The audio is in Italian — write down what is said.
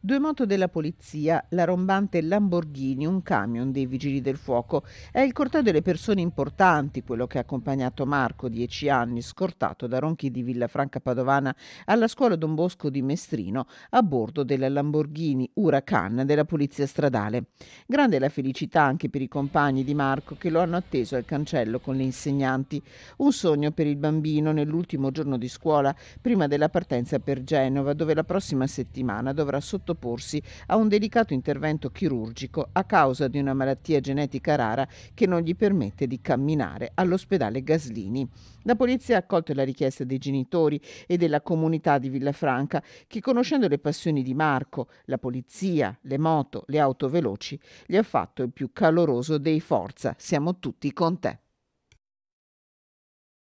Due moto della polizia, la rombante Lamborghini, un camion dei vigili del fuoco. È il corteo delle persone importanti, quello che ha accompagnato Marco, 10 anni, scortato da Ronchi di Villafranca Padovana alla scuola Don Bosco di Mestrino, a bordo della Lamborghini Huracan della polizia stradale. Grande la felicità anche per i compagni di Marco che lo hanno atteso al cancello con le insegnanti. Un sogno per il bambino nell'ultimo giorno di scuola, prima della partenza per Genova, dove la prossima settimana dovrà sottolineare sottoporsi a un delicato intervento chirurgico a causa di una malattia genetica rara che non gli permette di camminare all'ospedale Gaslini. La polizia ha accolto la richiesta dei genitori e della comunità di Villafranca che conoscendo le passioni di Marco, la polizia, le moto, le auto veloci, gli ha fatto il più caloroso dei forza. Siamo tutti con te.